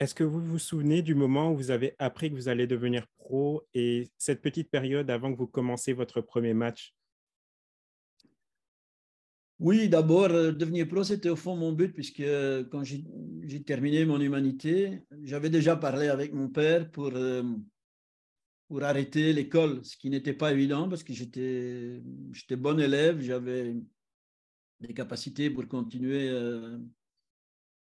Est-ce que vous vous souvenez du moment où vous avez appris que vous allez devenir pro et cette petite période avant que vous commenciez votre premier match Oui, d'abord, euh, devenir pro, c'était au fond mon but, puisque euh, quand j'ai terminé mon humanité, j'avais déjà parlé avec mon père pour, euh, pour arrêter l'école, ce qui n'était pas évident parce que j'étais bon élève, j'avais des capacités pour continuer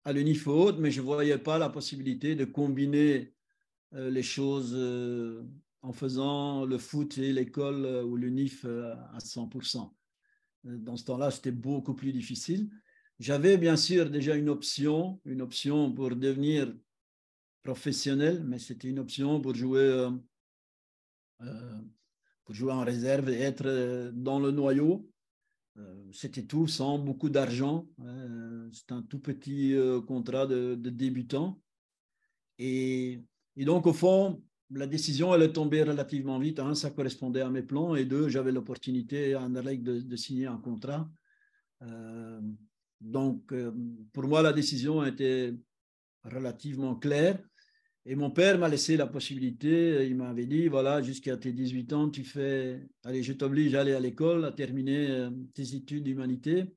à autre, mais je ne voyais pas la possibilité de combiner euh, les choses euh, en faisant le foot et l'école euh, ou l'UNIF à 100%. Dans ce temps-là, c'était beaucoup plus difficile. J'avais bien sûr déjà une option, une option pour devenir professionnel, mais c'était une option pour jouer, pour jouer en réserve et être dans le noyau. Euh, c'était tout, sans beaucoup d'argent. Euh, c'est un tout petit euh, contrat de, de débutant. Et, et, donc, au fond, la décision, elle est tombée relativement vite. Un, hein. ça correspondait à mes plans. Et deux, j'avais l'opportunité à Anderlecht de, de, signer un contrat. donc, pour moi, la décision était relativement claire. Et mon père m'a laissé la possibilité, euh, il m'avait dit, voilà, jusqu'à tes 18 ans, tu fais, allez, je t'oblige à aller à l'école, à terminer euh, tes études d'humanité,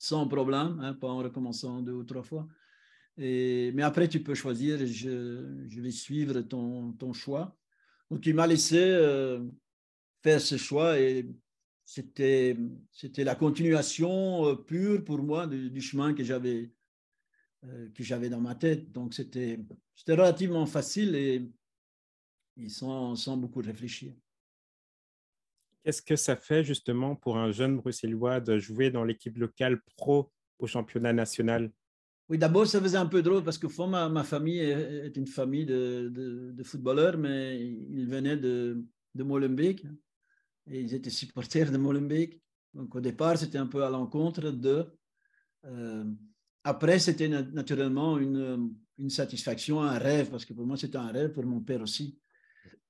sans problème, hein, pas en recommençant deux ou trois fois. Et, mais après, tu peux choisir, je, je vais suivre ton, ton, choix. Donc, il m'a laissé euh, faire ce choix et c'était la continuation pure pour moi du chemin que j'avais euh, que j'avais dans ma tête. Donc, c'était relativement facile et, sans, sans, beaucoup réfléchir. Qu'est-ce que ça fait justement pour un jeune bruxellois de jouer dans l'équipe locale pro au championnat national Oui, d'abord, ça faisait un peu drôle parce que fond, ma, ma, famille est une famille de, de, footballeurs, mais ils venaient de, de Molenbeek et ils étaient supporters de Molenbeek. Donc, au départ, c'était un peu à l'encontre de. Après, c'était naturellement euh, une, satisfaction, un rêve, parce que pour moi, c'était un rêve, pour mon père aussi.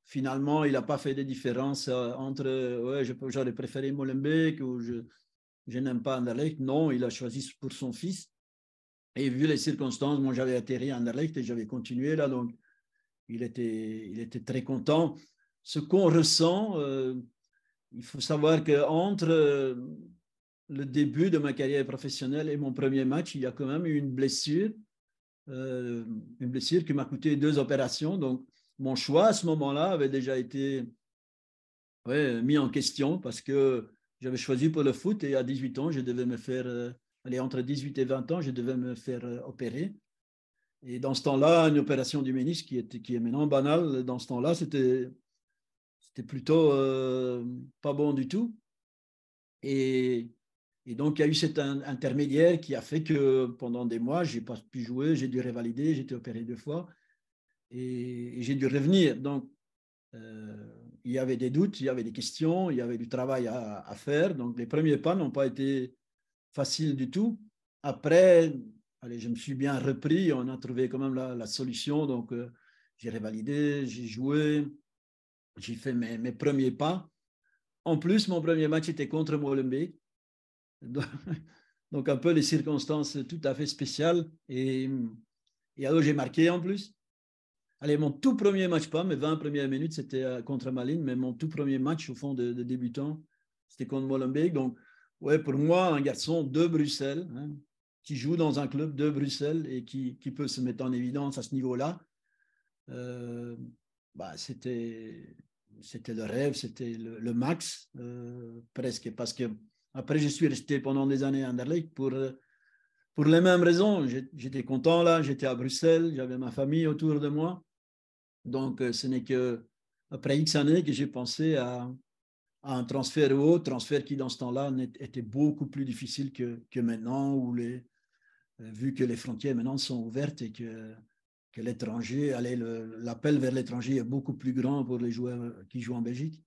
Finalement, il n'a pas fait de différence euh, entre euh, ouais, j'aurais préféré Molenbeek ou je, n'aime pas Anderlecht. Non, il a choisi pour son fils. Et vu les circonstances, moi, j'avais atterri à Anderlecht et j'avais continué là. Donc, il était, il était très content. Ce qu'on ressent, il faut savoir qu'entre le début de ma carrière professionnelle et mon premier match, il y a quand même eu une blessure, euh, une blessure qui m'a coûté deux opérations. Donc, mon choix à ce moment-là avait déjà été mis en question parce que j'avais choisi pour le foot et à 18 ans, je devais me faire, euh, allez, entre 18 et 20 ans, je devais me faire euh, opérer. Et dans ce temps-là, une opération du ménisque qui, est qui est maintenant banale, dans ce temps-là, c'était plutôt pas bon du tout. Et et donc, il y a eu cet intermédiaire qui a fait que pendant des mois, je n'ai pas pu jouer, j'ai dû révalider, j'ai été opéré deux fois et, j'ai dû revenir. Donc, euh, il y avait des doutes, il y avait des questions, il y avait du travail à, faire. Donc, les premiers pas n'ont pas été faciles du tout. Après, allez, je me suis bien repris, on a trouvé quand même la, solution. Donc, euh, j'ai révalidé, j'ai joué, j'ai fait mes, premiers pas. En plus, mon premier match était contre Molenbeek Donc, un peu les circonstances tout à fait spéciales. Et, alors, j'ai marqué en plus. Allez, mon tout premier match, pas mes 20 premières minutes, c'était euh, contre Malines, mais mon tout premier match au fond de, de débutant, c'était contre Molenbeek. Donc, ouais, pour moi, un garçon de Bruxelles, hein, qui joue dans un club de Bruxelles et qui, qui peut se mettre en évidence à ce niveau-là, euh, bah, c'était, c'était le rêve, c'était le, max, euh, presque, parce que après, je suis resté pendant des années à Anderlecht pour, pour les mêmes raisons. J'étais content là, j'étais à Bruxelles, j'avais ma famille autour de moi. Donc, euh, ce n'est que après X années que j'ai pensé à, un transfert ou autre, transfert qui dans ce temps-là était beaucoup plus difficile que, que maintenant, où les, euh, vu que les frontières maintenant sont ouvertes et que, que l'étranger, l'appel vers l'étranger est beaucoup plus grand pour les joueurs qui jouent en Belgique.